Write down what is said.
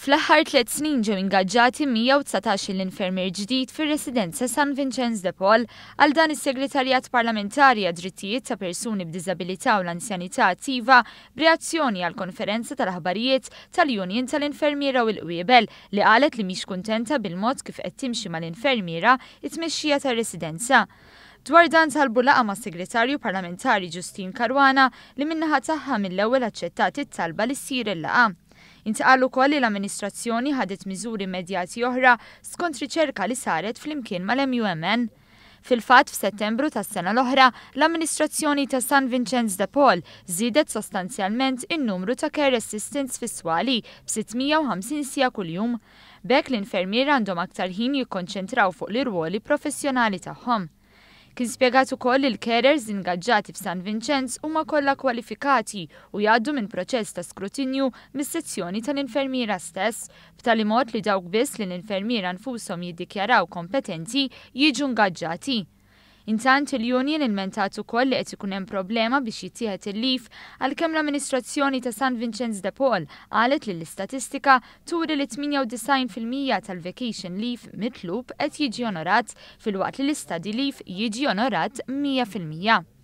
Fl-aħħar tliet snin ġew ingaġġati 119 l-infermier ġdid fir-residenza San Vincenz de Paul għal dan is-Segretarjat Parlamentari għad Drittijiet ta' Persuni b'Diżabilità u l-Anzjanità Attiva b'reazzjoni għal konferenza tal-aħbarijiet tal-Union tal-Infermiera u l-Qwiebel li qalet li mhix kuntenta bil-mod kif qed timxi mal-infermiera it-tmexxija tar-residenza. Dwar dan talbu bulaqa ma' segretarju parlamentari Ġustin Karwana li minnaħa taħħa mill-ewwel aċċettat it-talba li ssir il-laqa. Intqallu koll li l-amministrazzjoni ħadet miżuri medjati oħra skont riċerka li saret fl-imkien mal-MUMN. Fil-fat f'Settembru tas-sena l-oħra, l-amministrazzjoni ta' San Vincenz de Pol żiedet sostanzjalment in-numru ta' care assistance fis-swali 650 sija kuljum. Bek l-infermier għandhom aktar ħin jikkonċentraw fuq l-irwoli professjonali tagħhom. Kien spiegat ukoll il l-carers ingaġġati f'San Vincenz huma kollha kwalifikati u jgħaddu minn proċess ta' skrutinju mis-sezzjoni tal-infermiera stess, b'tali mod li dawk biss li l-infermiera nfushom jiddikjaraw kompetenti jiġu ngaġġati. Intant il-Union u ukoll li qed ikun hemm problema biex jittieħed il-lif għalkemm l-amministrazzjoni ta' San Vincenz de Paul qalet li l-istatistika turi li 98% tal-vacation Leaf mitlub qed jiġi onorat fil-waqt li l-istadi leave jiġi onorat 100%.